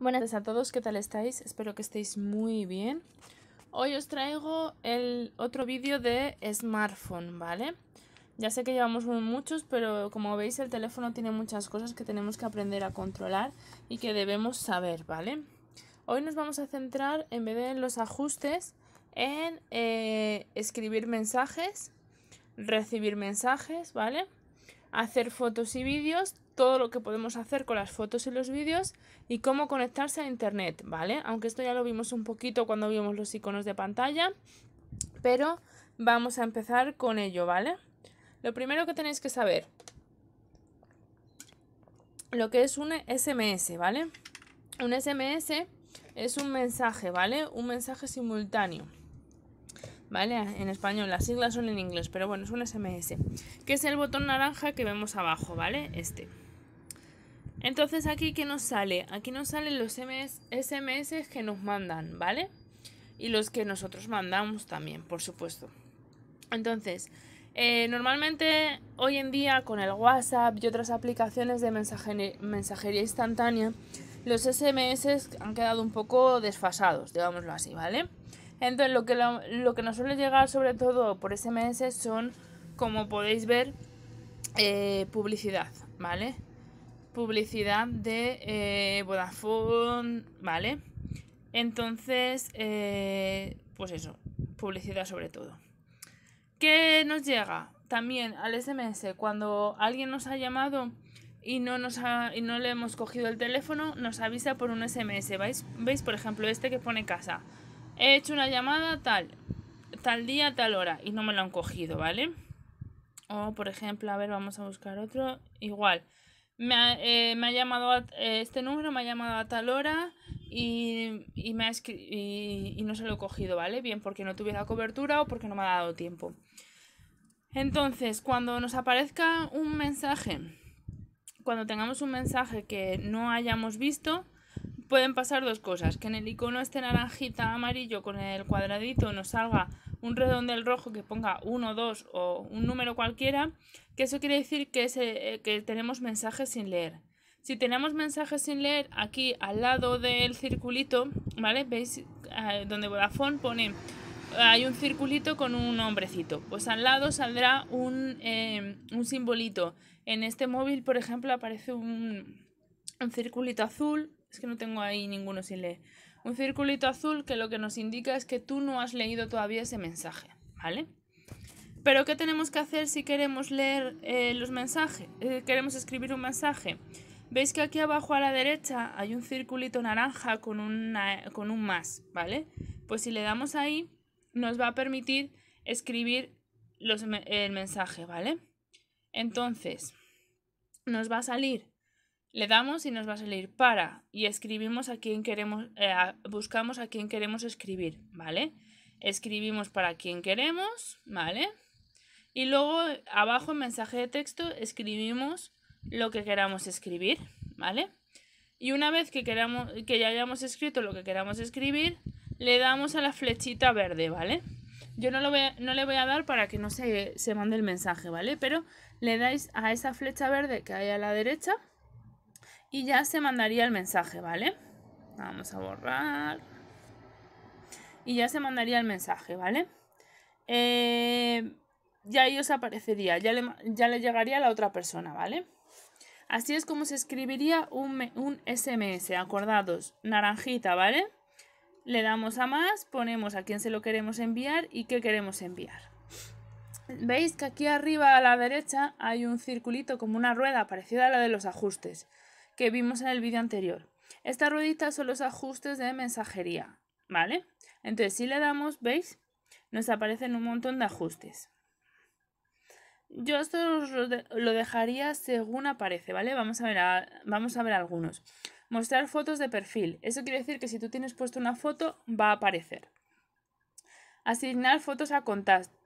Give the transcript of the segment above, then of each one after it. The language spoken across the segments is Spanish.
Buenas pues a todos, ¿qué tal estáis? Espero que estéis muy bien. Hoy os traigo el otro vídeo de smartphone, ¿vale? Ya sé que llevamos muchos, pero como veis el teléfono tiene muchas cosas que tenemos que aprender a controlar y que debemos saber, ¿vale? Hoy nos vamos a centrar, en vez de los ajustes, en eh, escribir mensajes, recibir mensajes, ¿vale? Hacer fotos y vídeos, todo lo que podemos hacer con las fotos y los vídeos y cómo conectarse a internet, ¿vale? Aunque esto ya lo vimos un poquito cuando vimos los iconos de pantalla, pero vamos a empezar con ello, ¿vale? Lo primero que tenéis que saber, lo que es un SMS, ¿vale? Un SMS es un mensaje, ¿vale? Un mensaje simultáneo. ¿Vale? En español, las siglas son en inglés, pero bueno, es un SMS, que es el botón naranja que vemos abajo, ¿vale? Este. Entonces aquí qué nos sale, aquí nos salen los SMS que nos mandan, ¿vale? Y los que nosotros mandamos también, por supuesto. Entonces, eh, normalmente hoy en día con el WhatsApp y otras aplicaciones de mensajería, instantánea, los SMS han quedado un poco desfasados, digámoslo así, ¿vale? Entonces lo que, que nos suele llegar sobre todo por SMS son, como podéis ver, eh, publicidad, ¿vale? publicidad de eh, Vodafone, ¿vale? Entonces, eh, pues eso, publicidad sobre todo. ¿Qué nos llega? También al SMS, cuando alguien nos ha llamado y no, nos ha, y no le hemos cogido el teléfono, nos avisa por un SMS. ¿Veis? ¿Veis? Por ejemplo, este que pone casa. He hecho una llamada tal, tal día, tal hora, y no me lo han cogido, ¿vale? O, por ejemplo, a ver, vamos a buscar otro. Igual, eh, me ha, llamado a, eh, este número me ha llamado a tal hora y, me ha y, y, no se lo he cogido, ¿vale? Bien porque no tuviera cobertura o porque no me ha dado tiempo. Entonces, cuando nos aparezca un mensaje, cuando tengamos un mensaje que no hayamos visto, pueden pasar dos cosas. Que en el icono este naranjita amarillo con el cuadradito nos salga un redondel rojo que ponga 1, 2 o un número cualquiera, que eso quiere decir eh, que, tenemos mensajes sin leer. Si tenemos mensajes sin leer aquí al lado del circulito, ¿vale? ¿Veis? Eh, donde Vodafone pone, hay un circulito con un hombrecito. Pues al lado saldrá eh, un, simbolito. En este móvil, por ejemplo, aparece un circulito azul. Es que no tengo ahí ninguno sin leer un circulito azul que lo que nos indica es que tú no has leído todavía ese mensaje, ¿vale? Pero ¿qué tenemos que hacer si queremos leer eh, los mensajes? Eh, queremos escribir un mensaje. Veis que aquí abajo a la derecha hay un circulito naranja con, con un más, ¿vale? Pues si le damos ahí, nos va a permitir escribir el mensaje, ¿vale? Entonces, nos va a salir le damos y nos va a salir para y escribimos a quien queremos, eh, buscamos a quien queremos escribir, ¿vale? Escribimos para quien queremos, ¿vale? Y luego abajo en mensaje de texto escribimos lo que queramos escribir, ¿vale? Y una vez que, queramos, que ya hayamos escrito lo que queramos escribir, le damos a la flechita verde, ¿vale? Yo no, lo no le voy a dar para que no se, se mande el mensaje, ¿vale? Pero le dais a esa flecha verde que hay a la derecha y ya se mandaría el mensaje, ¿vale? Vamos a borrar. Y ya se mandaría el mensaje, ¿vale? Eh, ya ahí os aparecería, ya le, ya le, llegaría a la otra persona, ¿vale? Así es como se escribiría un, un SMS, acordados, naranjita, ¿vale? Le damos a más, ponemos a quién se lo queremos enviar y qué queremos enviar. Veis que aquí arriba a la derecha hay un circulito como una rueda parecida a la de los ajustes que vimos en el vídeo anterior. Esta ruedita son los ajustes de mensajería, ¿vale? Entonces, si le damos, ¿veis? Nos aparecen un montón de ajustes. Yo esto lo dejaría según aparece, ¿vale? Vamos a ver, vamos a ver algunos. Mostrar fotos de perfil. Eso quiere decir que si tú tienes puesto una foto, va a aparecer. Asignar fotos a,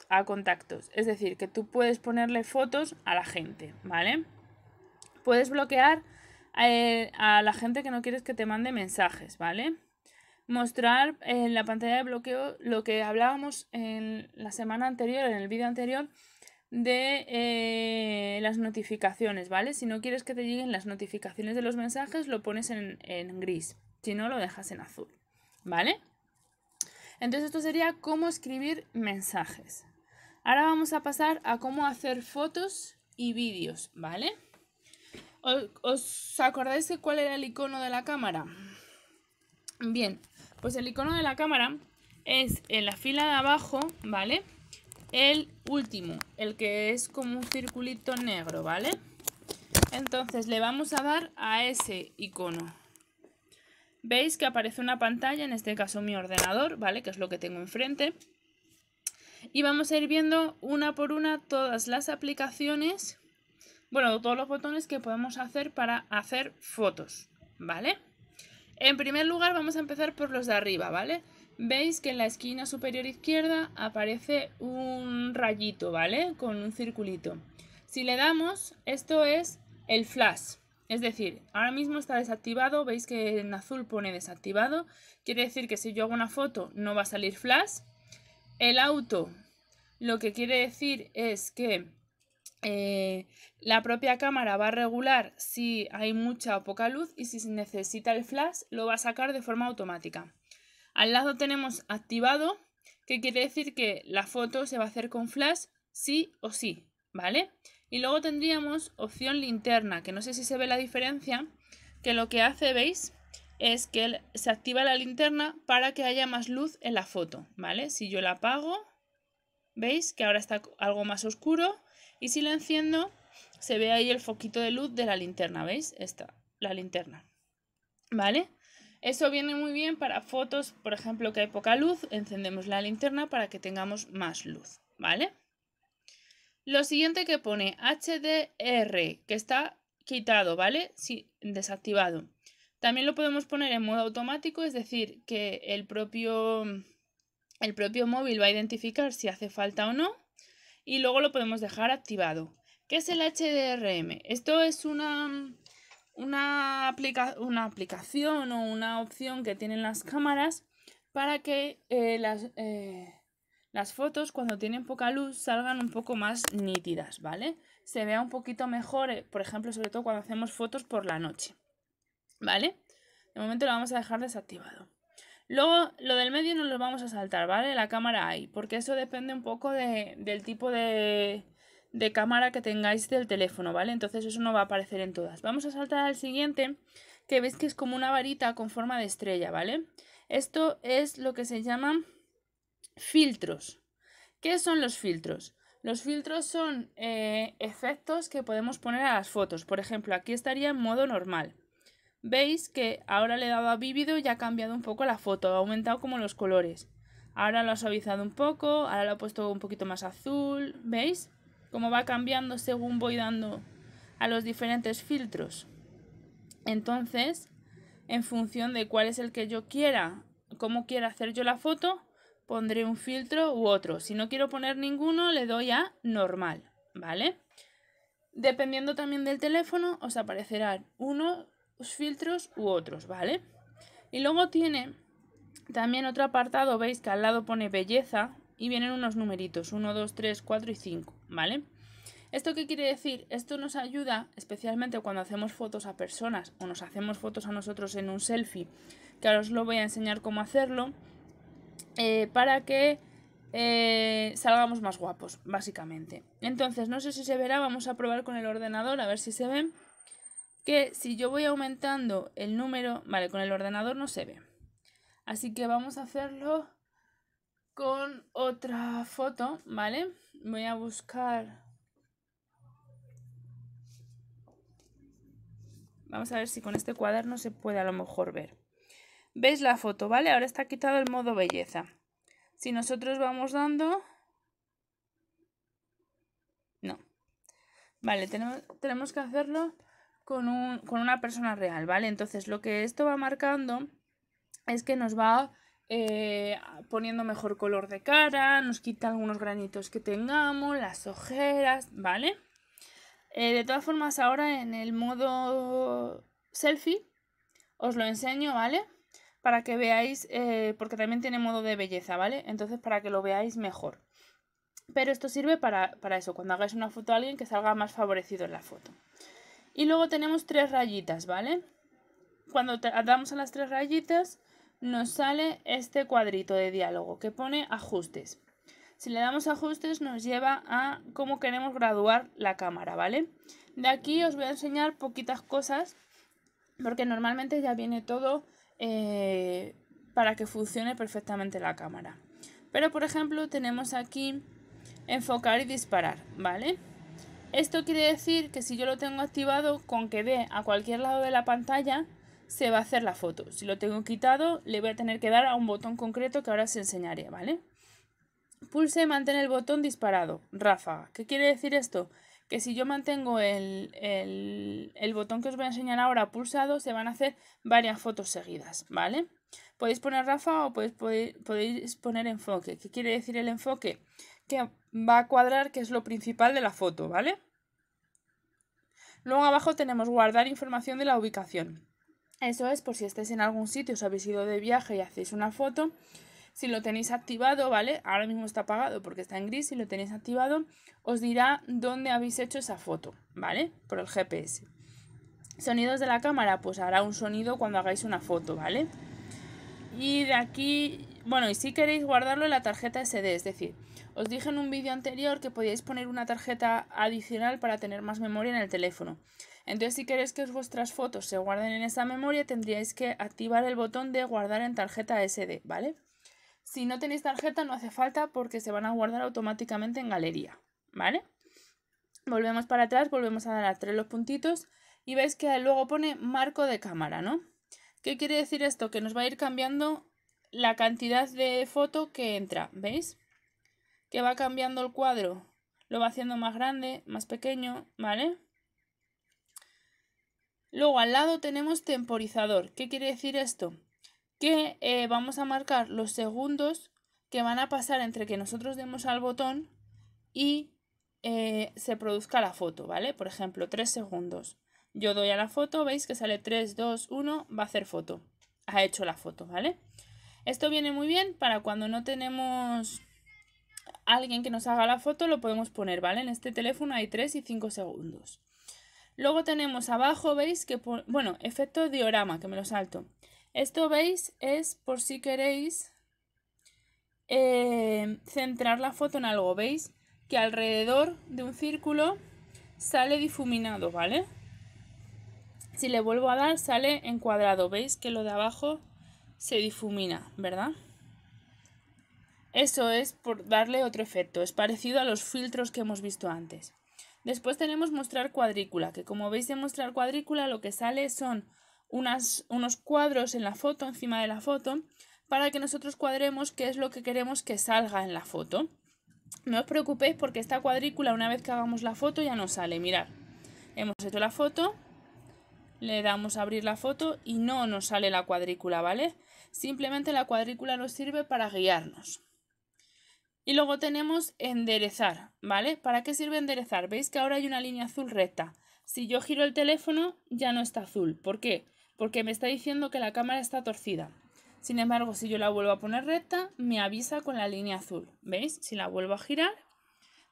a contactos. Es decir, que tú puedes ponerle fotos a la gente, ¿vale? Puedes bloquear eh, a la gente que no quieres que te mande mensajes, ¿vale? Mostrar en la pantalla de bloqueo lo que hablábamos en la semana anterior, en el vídeo anterior, de eh, las notificaciones, ¿vale? Si no quieres que te lleguen las notificaciones de los mensajes, lo pones en, en gris. Si no, lo dejas en azul, ¿vale? Entonces esto sería cómo escribir mensajes. Ahora vamos a pasar a cómo hacer fotos y vídeos, ¿vale? ¿Os acordáis de cuál era el icono de la cámara? Bien, pues el icono de la cámara es en la fila de abajo, ¿vale? El último, el que es como un circulito negro, ¿vale? Entonces le vamos a dar a ese icono. Veis que aparece una pantalla, en este caso mi ordenador, ¿vale? Que es lo que tengo enfrente. Y vamos a ir viendo una por una todas las aplicaciones bueno, todos los botones que podemos hacer para hacer fotos, ¿vale? En primer lugar vamos a empezar por los de arriba, ¿vale? Veis que en la esquina superior izquierda aparece un rayito, ¿vale? Con un circulito. Si le damos, esto es el flash. Es decir, ahora mismo está desactivado, veis que en azul pone desactivado. Quiere decir que si yo hago una foto no va a salir flash. El auto lo que quiere decir es que eh, la propia cámara va a regular si hay mucha o poca luz y si se necesita el flash lo va a sacar de forma automática. Al lado tenemos activado, que quiere decir que la foto se va a hacer con flash sí o sí, ¿vale? Y luego tendríamos opción linterna, que no sé si se ve la diferencia, que lo que hace, ¿veis? Es que se activa la linterna para que haya más luz en la foto, ¿vale? Si yo la apago, ¿veis? Que ahora está algo más oscuro y si la enciendo, se ve ahí el foquito de luz de la linterna, ¿veis? Esta, la linterna. ¿Vale? Eso viene muy bien para fotos, por ejemplo, que hay poca luz, encendemos la linterna para que tengamos más luz, ¿vale? Lo siguiente que pone HDR, que está quitado, ¿vale? Sí, desactivado. También lo podemos poner en modo automático, es decir, que el propio, el propio móvil va a identificar si hace falta o no y luego lo podemos dejar activado. ¿Qué es el HDRM? Esto es una, una, una aplicación o una opción que tienen las cámaras para que eh, las, eh, las fotos cuando tienen poca luz salgan un poco más nítidas, ¿vale? Se vea un poquito mejor, eh, por ejemplo, sobre todo cuando hacemos fotos por la noche, ¿vale? De momento lo vamos a dejar desactivado. Luego, lo del medio no lo vamos a saltar, ¿vale? La cámara hay, porque eso depende un poco del tipo de, cámara que tengáis del teléfono, ¿vale? Entonces eso no va a aparecer en todas. Vamos a saltar al siguiente, que veis que es como una varita con forma de estrella, ¿vale? Esto es lo que se llaman filtros. ¿Qué son los filtros? Los filtros son eh, efectos que podemos poner a las fotos. Por ejemplo, aquí estaría en modo normal. Veis que ahora le he dado a vívido y ha cambiado un poco la foto, ha aumentado como los colores. Ahora lo ha suavizado un poco, ahora lo ha puesto un poquito más azul, ¿veis? Cómo va cambiando según voy dando a los diferentes filtros. Entonces, en función de cuál es el que yo quiera, cómo quiera hacer yo la foto, pondré un filtro u otro. Si no quiero poner ninguno, le doy a normal, ¿vale? Dependiendo también del teléfono, os aparecerá uno filtros u otros, ¿vale? Y luego tiene también otro apartado, veis que al lado pone belleza y vienen unos numeritos, 1, 2, 3, 4 y 5, ¿vale? ¿Esto qué quiere decir? Esto nos ayuda especialmente cuando hacemos fotos a personas o nos hacemos fotos a nosotros en un selfie, que ahora os lo voy a enseñar cómo hacerlo, eh, para que eh, salgamos más guapos, básicamente. Entonces, no sé si se verá, vamos a probar con el ordenador a ver si se ven que si yo voy aumentando el número, vale, con el ordenador no se ve. Así que vamos a hacerlo con otra foto, ¿vale? Voy a buscar... Vamos a ver si con este cuaderno se puede a lo mejor ver. ¿Veis la foto, vale? Ahora está quitado el modo belleza. Si nosotros vamos dando... No. Vale, tenemos, tenemos que hacerlo con, una persona real, ¿vale? Entonces lo que esto va marcando es que nos va eh, poniendo mejor color de cara, nos quita algunos granitos que tengamos, las ojeras, ¿vale? Eh, de todas formas, ahora en el modo selfie os lo enseño, ¿vale? Para que veáis, eh, porque también tiene modo de belleza, ¿vale? Entonces, para que lo veáis mejor. Pero esto sirve para, para eso, cuando hagáis una foto a alguien que salga más favorecido en la foto. Y luego tenemos tres rayitas, ¿vale? Cuando damos a las tres rayitas nos sale este cuadrito de diálogo que pone ajustes. Si le damos ajustes nos lleva a cómo queremos graduar la cámara, ¿vale? De aquí os voy a enseñar poquitas cosas porque normalmente ya viene todo eh, para que funcione perfectamente la cámara. Pero por ejemplo tenemos aquí enfocar y disparar, ¿vale? Esto quiere decir que si yo lo tengo activado, con que dé a cualquier lado de la pantalla, se va a hacer la foto. Si lo tengo quitado, le voy a tener que dar a un botón concreto que ahora os enseñaré, ¿vale? Pulse y mantén el botón disparado, Rafa, ¿Qué quiere decir esto? Que si yo mantengo el, botón que os voy a enseñar ahora pulsado, se van a hacer varias fotos seguidas, ¿vale? Podéis poner Rafa o podéis, podéis poner enfoque. ¿Qué quiere decir el enfoque? que va a cuadrar, que es lo principal de la foto, ¿vale? Luego abajo tenemos guardar información de la ubicación. Eso es por si estáis en algún sitio, os habéis ido de viaje y hacéis una foto. Si lo tenéis activado, ¿vale? Ahora mismo está apagado porque está en gris. Si lo tenéis activado, os dirá dónde habéis hecho esa foto, ¿vale? Por el GPS. Sonidos de la cámara, pues hará un sonido cuando hagáis una foto, ¿vale? Y de aquí, bueno, y si queréis guardarlo en la tarjeta SD, es decir, os dije en un vídeo anterior que podíais poner una tarjeta adicional para tener más memoria en el teléfono. Entonces si queréis que vuestras fotos se guarden en esa memoria tendríais que activar el botón de guardar en tarjeta SD, ¿vale? Si no tenéis tarjeta no hace falta porque se van a guardar automáticamente en galería, ¿vale? Volvemos para atrás, volvemos a dar a tres los puntitos y veis que luego pone marco de cámara, ¿no? ¿Qué quiere decir esto? Que nos va a ir cambiando la cantidad de foto que entra, ¿veis? que va cambiando el cuadro. Lo va haciendo más grande, más pequeño, ¿vale? Luego al lado tenemos temporizador. ¿Qué quiere decir esto? Que eh, vamos a marcar los segundos que van a pasar entre que nosotros demos al botón y eh, se produzca la foto, ¿vale? Por ejemplo, tres segundos. Yo doy a la foto, veis que sale 3, 2, 1, va a hacer foto. Ha hecho la foto, ¿vale? Esto viene muy bien para cuando no tenemos alguien que nos haga la foto lo podemos poner, ¿vale? En este teléfono hay 3 y 5 segundos. Luego tenemos abajo, veis que, bueno, efecto diorama, que me lo salto. Esto, veis, es por si queréis eh, centrar la foto en algo, veis que alrededor de un círculo sale difuminado, ¿vale? Si le vuelvo a dar sale encuadrado, veis que lo de abajo se difumina, ¿verdad? Eso es por darle otro efecto, es parecido a los filtros que hemos visto antes. Después tenemos mostrar cuadrícula, que como veis de mostrar cuadrícula lo que sale son unos cuadros en la foto, encima de la foto, para que nosotros cuadremos qué es lo que queremos que salga en la foto. No os preocupéis porque esta cuadrícula una vez que hagamos la foto ya nos sale, mirad. Hemos hecho la foto, le damos a abrir la foto y no nos sale la cuadrícula, ¿vale? Simplemente la cuadrícula nos sirve para guiarnos. Y luego tenemos enderezar, ¿vale? ¿Para qué sirve enderezar? Veis que ahora hay una línea azul recta. Si yo giro el teléfono, ya no está azul. ¿Por qué? Porque me está diciendo que la cámara está torcida. Sin embargo, si yo la vuelvo a poner recta, me avisa con la línea azul. ¿Veis? Si la vuelvo a girar,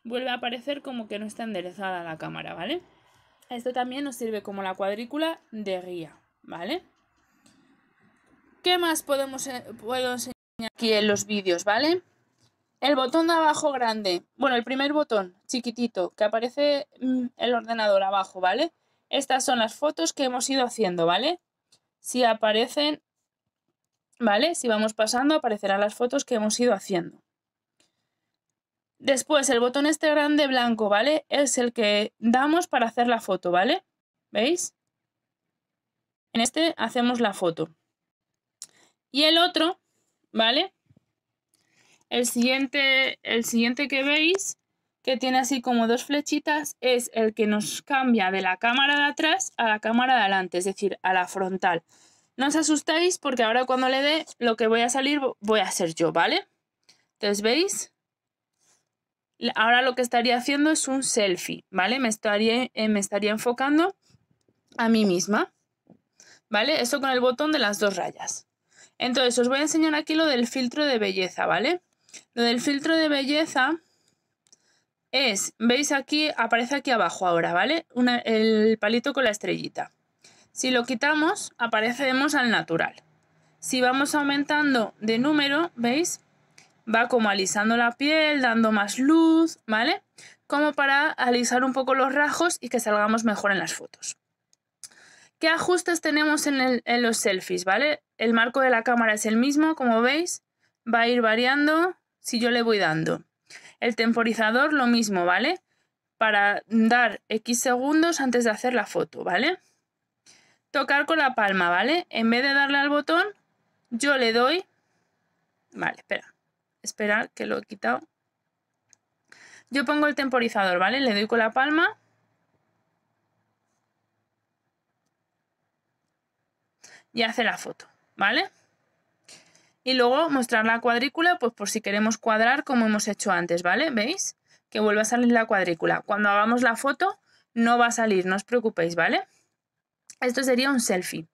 vuelve a aparecer como que no está enderezada la cámara, ¿vale? Esto también nos sirve como la cuadrícula de guía, ¿vale? ¿Qué más podemos, eh, puedo enseñar aquí en los vídeos, ¿vale? El botón de abajo grande, bueno, el primer botón chiquitito que aparece en mm, el ordenador abajo, ¿vale? Estas son las fotos que hemos ido haciendo, ¿vale? Si aparecen, ¿vale? Si vamos pasando, aparecerán las fotos que hemos ido haciendo. Después, el botón este grande blanco, ¿vale? Es el que damos para hacer la foto, ¿vale? ¿Veis? En este hacemos la foto. Y el otro, ¿vale? El siguiente, el siguiente que veis, que tiene así como dos flechitas, es el que nos cambia de la cámara de atrás a la cámara de adelante, es decir, a la frontal. No os asustéis porque ahora cuando le dé lo que voy a salir voy a ser yo, ¿vale? Entonces, ¿veis? Ahora lo que estaría haciendo es un selfie, ¿vale? Me estaría, eh, me estaría enfocando a mí misma, ¿vale? Eso con el botón de las dos rayas. Entonces, os voy a enseñar aquí lo del filtro de belleza, ¿vale? Lo del filtro de belleza es, veis aquí, aparece aquí abajo ahora, ¿vale? el palito con la estrellita. Si lo quitamos, aparecemos al natural. Si vamos aumentando de número, ¿veis? Va como alisando la piel, dando más luz, ¿vale? Como para alisar un poco los rasgos y que salgamos mejor en las fotos. ¿Qué ajustes tenemos en, en los selfies, ¿vale? El marco de la cámara es el mismo, como veis. Va a ir variando, si yo le voy dando. El temporizador lo mismo, ¿vale? Para dar X segundos antes de hacer la foto, ¿vale? Tocar con la palma, ¿vale? En vez de darle al botón, yo le doy... Vale, espera. Esperar que lo he quitado. Yo pongo el temporizador, ¿vale? Le doy con la palma. Y hace la foto, ¿vale? Y luego mostrar la cuadrícula, pues por si queremos cuadrar como hemos hecho antes, ¿vale? ¿Veis? Que vuelve a salir la cuadrícula. Cuando hagamos la foto no va a salir, no os preocupéis, ¿vale? Esto sería un selfie.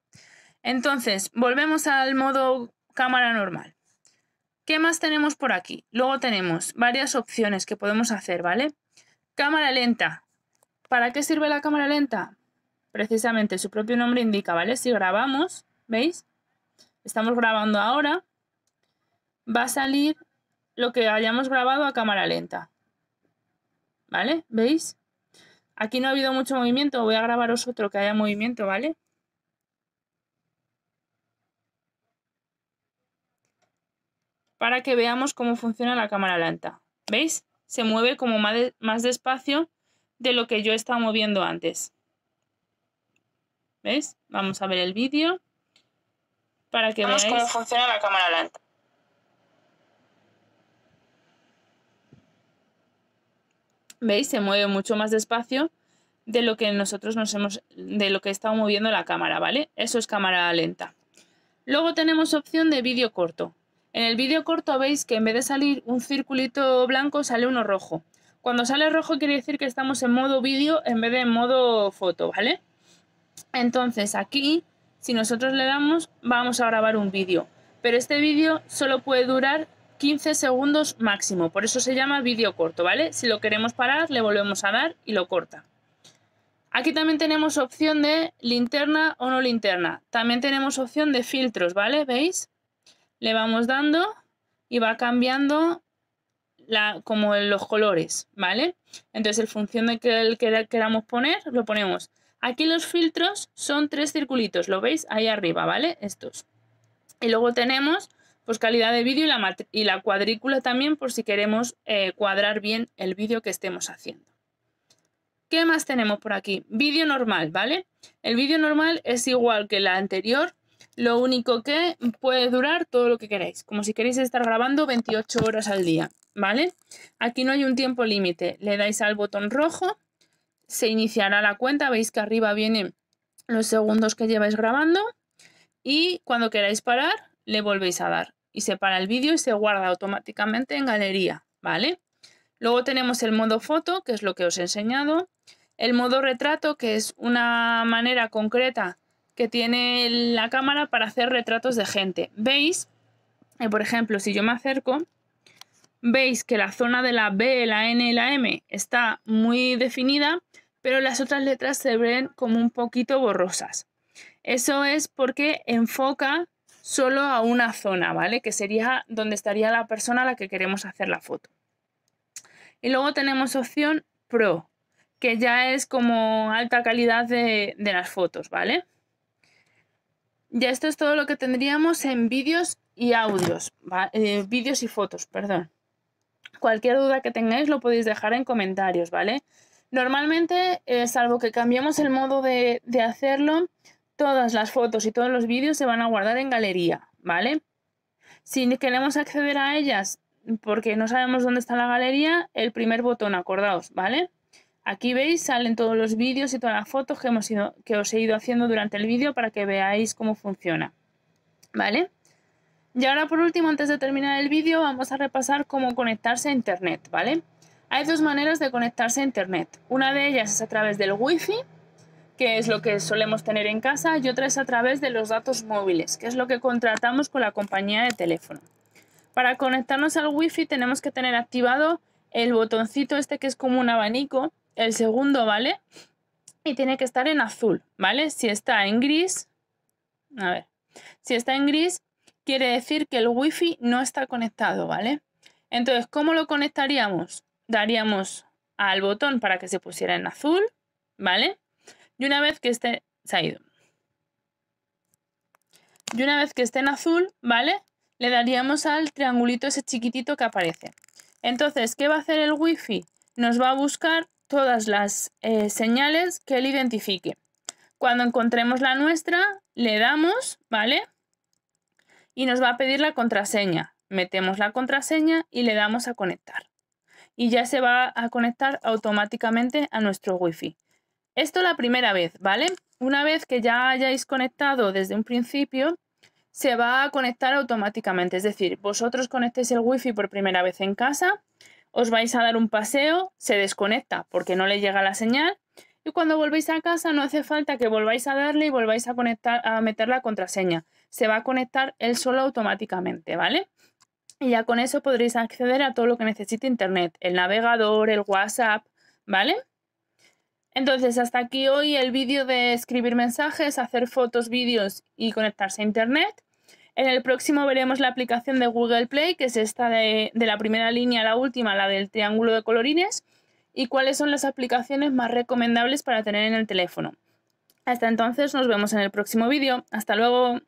Entonces, volvemos al modo cámara normal. ¿Qué más tenemos por aquí? Luego tenemos varias opciones que podemos hacer, ¿vale? Cámara lenta. ¿Para qué sirve la cámara lenta? Precisamente su propio nombre indica, ¿vale? Si grabamos, ¿veis? Estamos grabando ahora va a salir lo que hayamos grabado a cámara lenta. ¿Vale? ¿Veis? Aquí no ha habido mucho movimiento, voy a grabaros otro que haya movimiento, ¿vale? Para que veamos cómo funciona la cámara lenta. ¿Veis? Se mueve como más, despacio de lo que yo estaba moviendo antes. ¿Veis? Vamos a ver el vídeo para que veamos cómo funciona la cámara lenta. ¿Veis? Se mueve mucho más despacio de lo que nosotros nos hemos, de lo que está moviendo la cámara, ¿vale? Eso es cámara lenta. Luego tenemos opción de vídeo corto. En el vídeo corto veis que en vez de salir un circulito blanco sale uno rojo. Cuando sale rojo quiere decir que estamos en modo vídeo en vez de en modo foto, ¿vale? Entonces aquí, si nosotros le damos, vamos a grabar un vídeo. Pero este vídeo solo puede durar 15 segundos máximo, por eso se llama vídeo corto, ¿vale? Si lo queremos parar, le volvemos a dar y lo corta. Aquí también tenemos opción de linterna o no linterna. También tenemos opción de filtros, ¿vale? ¿Veis? Le vamos dando y va cambiando la, como los colores, ¿vale? Entonces, en función de que el que queramos poner, lo ponemos. Aquí los filtros son tres circulitos, ¿lo veis? Ahí arriba, ¿vale? Estos. Y luego tenemos pues calidad de vídeo y la, y la cuadrícula también por si queremos eh, cuadrar bien el vídeo que estemos haciendo. ¿Qué más tenemos por aquí? Vídeo normal, ¿vale? El vídeo normal es igual que la anterior, lo único que puede durar todo lo que queráis, como si queréis estar grabando 28 horas al día, ¿vale? Aquí no hay un tiempo límite, le dais al botón rojo, se iniciará la cuenta, veis que arriba vienen los segundos que lleváis grabando y cuando queráis parar le volvéis a dar y se para el vídeo y se guarda automáticamente en galería, ¿vale? Luego tenemos el modo foto, que es lo que os he enseñado, el modo retrato, que es una manera concreta que tiene la cámara para hacer retratos de gente. ¿Veis? Eh, por ejemplo, si yo me acerco, veis que la zona de la B, la N y la M está muy definida, pero las otras letras se ven como un poquito borrosas. Eso es porque enfoca solo a una zona, ¿vale? Que sería donde estaría la persona a la que queremos hacer la foto. Y luego tenemos opción Pro, que ya es como alta calidad de, de las fotos, ¿vale? Ya esto es todo lo que tendríamos en vídeos y audios, ¿vale? Eh, vídeos y fotos, perdón. Cualquier duda que tengáis lo podéis dejar en comentarios, ¿vale? Normalmente, eh, salvo que cambiemos el modo de, de hacerlo, todas las fotos y todos los vídeos se van a guardar en galería, ¿vale? Si queremos acceder a ellas porque no sabemos dónde está la galería, el primer botón, acordaos, ¿vale? Aquí veis, salen todos los vídeos y todas las fotos que, hemos ido, que os he ido haciendo durante el vídeo para que veáis cómo funciona, ¿vale? Y ahora por último, antes de terminar el vídeo, vamos a repasar cómo conectarse a Internet, ¿vale? Hay dos maneras de conectarse a Internet. Una de ellas es a través del Wi-Fi, que es lo que solemos tener en casa, y otra es a través de los datos móviles, que es lo que contratamos con la compañía de teléfono. Para conectarnos al Wi-Fi tenemos que tener activado el botoncito este que es como un abanico, el segundo, ¿vale? Y tiene que estar en azul, ¿vale? Si está en gris, a ver, si está en gris, quiere decir que el wifi no está conectado, ¿vale? Entonces, ¿cómo lo conectaríamos? Daríamos al botón para que se pusiera en azul, ¿vale? Y una vez que esté... Se ha ido. Y una vez que esté en azul, ¿vale? Le daríamos al triangulito ese chiquitito que aparece. Entonces, ¿qué va a hacer el Wi-Fi? Nos va a buscar todas las eh, señales que él identifique. Cuando encontremos la nuestra, le damos, ¿vale? Y nos va a pedir la contraseña. Metemos la contraseña y le damos a conectar. Y ya se va a conectar automáticamente a nuestro Wi-Fi. Esto la primera vez, ¿vale? Una vez que ya hayáis conectado desde un principio, se va a conectar automáticamente. Es decir, vosotros conectéis el wifi por primera vez en casa, os vais a dar un paseo, se desconecta porque no le llega la señal y cuando volvéis a casa no hace falta que volváis a darle y volváis a conectar a meter la contraseña. Se va a conectar él solo automáticamente, ¿vale? Y ya con eso podréis acceder a todo lo que necesite internet, el navegador, el WhatsApp, ¿vale? Entonces, hasta aquí hoy el vídeo de escribir mensajes, hacer fotos, vídeos y conectarse a Internet. En el próximo veremos la aplicación de Google Play, que es esta de, de, la primera línea a la última, la del triángulo de colorines, y cuáles son las aplicaciones más recomendables para tener en el teléfono. Hasta entonces nos vemos en el próximo vídeo. Hasta luego.